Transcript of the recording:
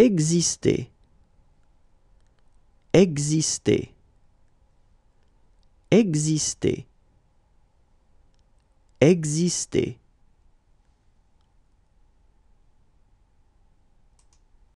exister, exister, exister, exister.